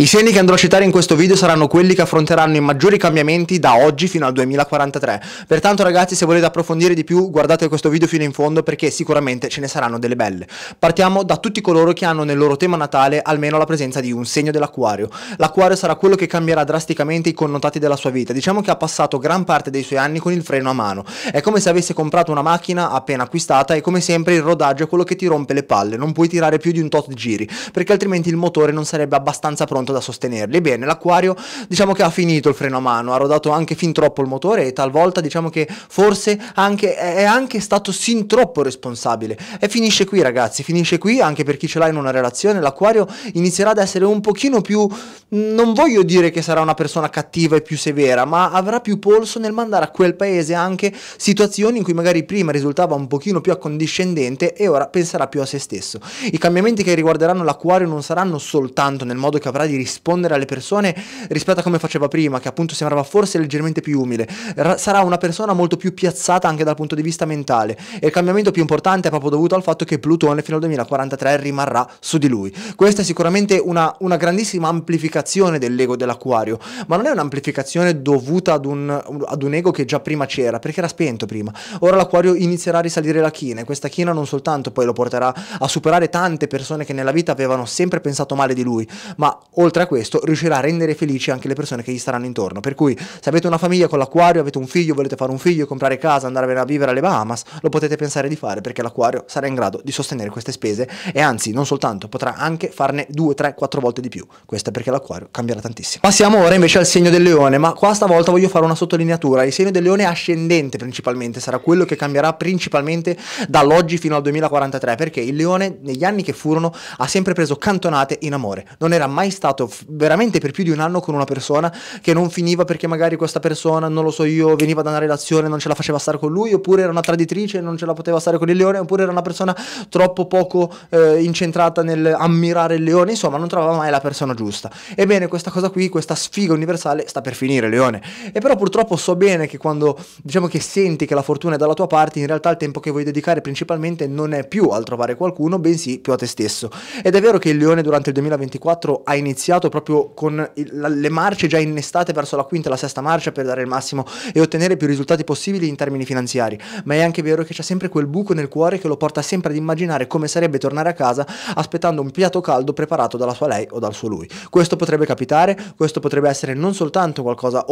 I segni che andrò a citare in questo video saranno quelli che affronteranno i maggiori cambiamenti da oggi fino al 2043. Pertanto ragazzi se volete approfondire di più guardate questo video fino in fondo perché sicuramente ce ne saranno delle belle. Partiamo da tutti coloro che hanno nel loro tema natale almeno la presenza di un segno dell'acquario. L'acquario sarà quello che cambierà drasticamente i connotati della sua vita. Diciamo che ha passato gran parte dei suoi anni con il freno a mano. È come se avesse comprato una macchina appena acquistata e come sempre il rodaggio è quello che ti rompe le palle. Non puoi tirare più di un tot giri perché altrimenti il motore non sarebbe abbastanza pronto tanto da sostenerli. Ebbene, l'acquario diciamo che ha finito il freno a mano, ha rodato anche fin troppo il motore e talvolta diciamo che forse anche, è anche stato sin troppo responsabile. E finisce qui ragazzi, finisce qui anche per chi ce l'ha in una relazione, l'acquario inizierà ad essere un pochino più, non voglio dire che sarà una persona cattiva e più severa, ma avrà più polso nel mandare a quel paese anche situazioni in cui magari prima risultava un pochino più accondiscendente e ora penserà più a se stesso. I cambiamenti che riguarderanno l'acquario non saranno soltanto nel modo che avrà di rispondere alle persone rispetto a come faceva prima, che appunto sembrava forse leggermente più umile. Ra- sarà una persona molto più piazzata anche dal punto di vista mentale e il cambiamento più importante è proprio dovuto al fatto che Plutone fino al 2043 rimarrà su di lui. Questa è sicuramente una, una grandissima amplificazione dell'ego dell'acquario, ma non è un'amplificazione dovuta ad un, ad un ego che già prima c'era, perché era spento prima. Ora l'acquario inizierà a risalire la china e questa china non soltanto poi lo porterà a superare tante persone che nella vita avevano sempre pensato male di lui, ma oltre a questo riuscirà a rendere felici anche le persone che gli staranno intorno. Per cui se avete una famiglia con l'acquario, avete un figlio, volete fare un figlio, comprare casa, andare a vivere alle Bahamas, lo potete pensare di fare perché l'acquario sarà in grado di sostenere queste spese e anzi non soltanto, potrà anche farne 2, 3, 4 volte di più. Questo è perché l'acquario cambierà tantissimo. Passiamo ora invece al segno del leone, ma qua stavolta voglio fare una sottolineatura. Il segno del leone ascendente principalmente, sarà quello che cambierà principalmente dall'oggi fino al 2043 perché il leone negli anni che furono ha sempre preso cantonate in amore, non era mai stato stato f- veramente per più di un anno con una persona che non finiva perché magari questa persona, non lo so io, veniva da una relazione, non ce la faceva stare con lui, oppure era una traditrice, non ce la poteva stare con il leone, oppure era una persona troppo poco eh, incentrata nel ammirare il leone, insomma non trovava mai la persona giusta. Ebbene, questa cosa qui, questa sfiga universale sta per finire, leone. E però purtroppo so bene che quando diciamo che senti che la fortuna è dalla tua parte, in realtà il tempo che vuoi dedicare principalmente non è più al trovare qualcuno, bensì più a te stesso. Ed è vero che il leone durante il 2024 ha iniziato iniziato proprio con il, le marce già innestate verso la quinta e la sesta marcia per dare il massimo e ottenere più risultati possibili in termini finanziari, ma è anche vero che c'è sempre quel buco nel cuore che lo porta sempre ad immaginare come sarebbe tornare a casa aspettando un piatto caldo preparato dalla sua lei o dal suo lui. Questo potrebbe capitare, questo potrebbe essere non soltanto qualcosa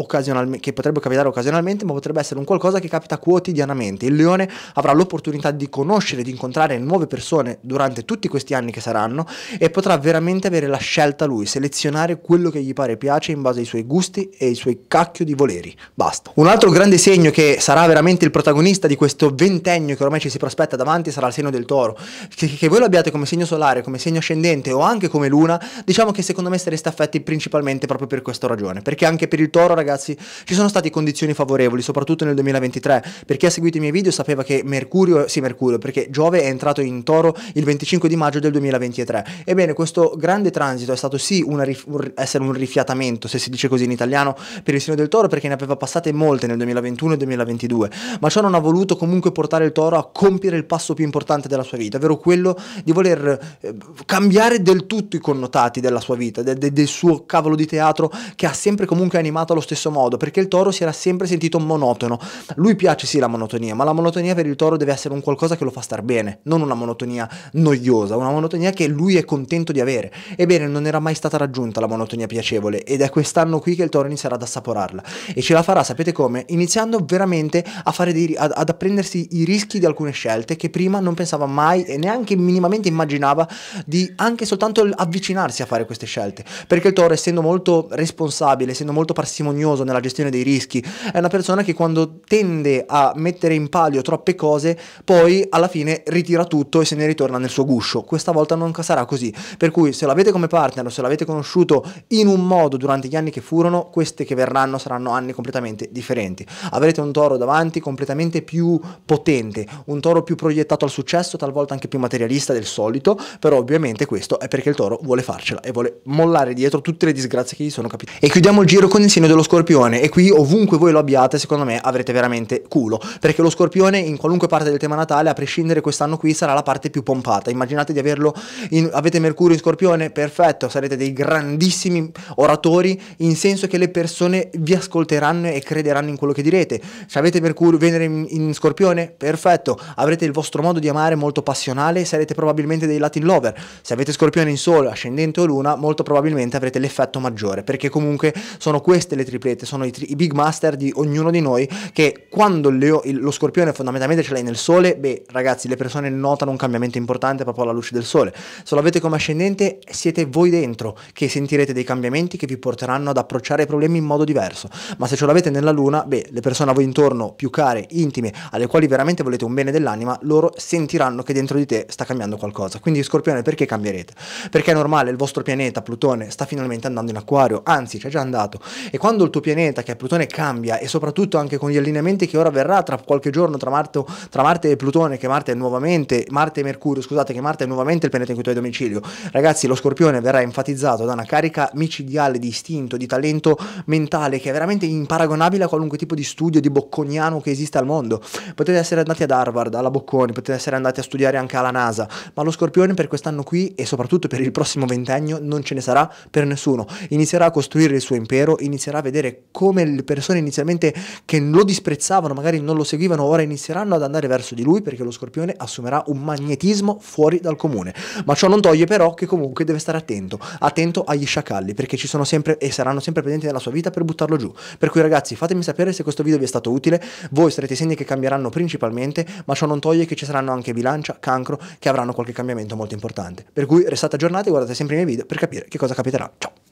che potrebbe capitare occasionalmente, ma potrebbe essere un qualcosa che capita quotidianamente. Il leone avrà l'opportunità di conoscere, di incontrare nuove persone durante tutti questi anni che saranno e potrà veramente avere la scelta lui, se selezionare quello che gli pare piace in base ai suoi gusti e ai suoi cacchio di voleri. Basta. Un altro grande segno che sarà veramente il protagonista di questo ventennio che ormai ci si prospetta davanti sarà il segno del toro. Che, che voi lo abbiate come segno solare, come segno ascendente o anche come luna, diciamo che secondo me sareste affetti principalmente proprio per questa ragione. Perché anche per il toro, ragazzi, ci sono state condizioni favorevoli, soprattutto nel 2023. Per chi ha seguito i miei video sapeva che Mercurio, sì Mercurio, perché Giove è entrato in toro il 25 di maggio del 2023. Ebbene, questo grande transito è stato sì rif- un, essere un rifiatamento, se si dice così in italiano, per il segno del toro perché ne aveva passate molte nel 2021 e 2022, ma ciò non ha voluto comunque portare il toro a compiere il passo più importante della sua vita, ovvero quello di voler eh, cambiare del tutto i connotati della sua vita, de- de- del suo cavolo di teatro che ha sempre comunque animato allo stesso modo, perché il toro si era sempre sentito monotono. Lui piace sì la monotonia, ma la monotonia per il toro deve essere un qualcosa che lo fa star bene, non una monotonia noiosa, una monotonia che lui è contento di avere. Ebbene, non era mai stata raggiunta la monotonia piacevole ed è quest'anno qui che il toro inizierà ad assaporarla e ce la farà, sapete come? Iniziando veramente a fare dei, ad, ad apprendersi i rischi di alcune scelte che prima non pensava mai e neanche minimamente immaginava di anche soltanto avvicinarsi a fare queste scelte. Perché il toro, essendo molto responsabile, essendo molto parsimonioso nella gestione dei rischi, è una persona che quando tende a mettere in palio troppe cose, poi alla fine ritira tutto e se ne ritorna nel suo guscio. Questa volta non sarà così. Per cui se l'avete come partner o se l'avete conosciuto in un modo durante gli anni che furono, questi che verranno saranno anni completamente differenti. Avrete un toro davanti completamente più potente, un toro più proiettato al successo, talvolta anche più materialista del solito, però ovviamente questo è perché il toro vuole farcela e vuole mollare dietro tutte le disgrazie che gli sono capite. E chiudiamo il giro con il segno dello scorpione e qui ovunque voi lo abbiate, secondo me avrete veramente culo, perché lo scorpione in qualunque parte del tema natale, a prescindere quest'anno qui sarà la parte più pompata. Immaginate di averlo in, avete Mercurio in scorpione, perfetto, sarete dei grandissimi oratori in senso che le persone vi ascolteranno e crederanno in quello che direte. Se avete Mercurio, Venere in, in Scorpione, perfetto, avrete il vostro modo di amare molto passionale, sarete probabilmente dei Latin lover. Se avete Scorpione in Sole, Ascendente o Luna, molto probabilmente avrete l'effetto maggiore, perché comunque sono queste le triplette, sono i, tri- i big master di ognuno di noi che quando leo, il, lo Scorpione fondamentalmente ce l'hai nel Sole, beh ragazzi, le persone notano un cambiamento importante proprio alla luce del Sole. Se lo avete come Ascendente, siete voi dentro, che sentirete dei cambiamenti che vi porteranno ad approcciare i problemi in modo diverso. Ma se ce l'avete nella luna, beh, le persone a voi intorno più care, intime, alle quali veramente volete un bene dell'anima, loro sentiranno che dentro di te sta cambiando qualcosa. Quindi Scorpione, perché cambierete? Perché è normale, il vostro pianeta Plutone sta finalmente andando in acquario, anzi, c'è già andato. E quando il tuo pianeta, che è Plutone, cambia e soprattutto anche con gli allineamenti che ora verrà tra qualche giorno tra, Marto, tra Marte e Plutone, che Marte è nuovamente Marte e Mercurio, scusate, che Marte è nuovamente il pianeta in cui tu hai domicilio. Ragazzi, lo Scorpione verrà enfatizzato caratterizzato da una carica micidiale di istinto, di talento mentale che è veramente imparagonabile a qualunque tipo di studio di bocconiano che esista al mondo. Potete essere andati ad Harvard, alla Bocconi, potete essere andati a studiare anche alla NASA, ma lo scorpione per quest'anno qui e soprattutto per il prossimo ventennio non ce ne sarà per nessuno. Inizierà a costruire il suo impero, inizierà a vedere come le persone inizialmente che lo disprezzavano, magari non lo seguivano, ora inizieranno ad andare verso di lui perché lo scorpione assumerà un magnetismo fuori dal comune. Ma ciò non toglie però che comunque deve stare attento. attento attento agli sciacalli perché ci sono sempre e saranno sempre presenti nella sua vita per buttarlo giù. Per cui ragazzi fatemi sapere se questo video vi è stato utile, voi sarete segni che cambieranno principalmente, ma ciò non toglie che ci saranno anche bilancia, cancro, che avranno qualche cambiamento molto importante. Per cui restate aggiornati e guardate sempre i miei video per capire che cosa capiterà. Ciao!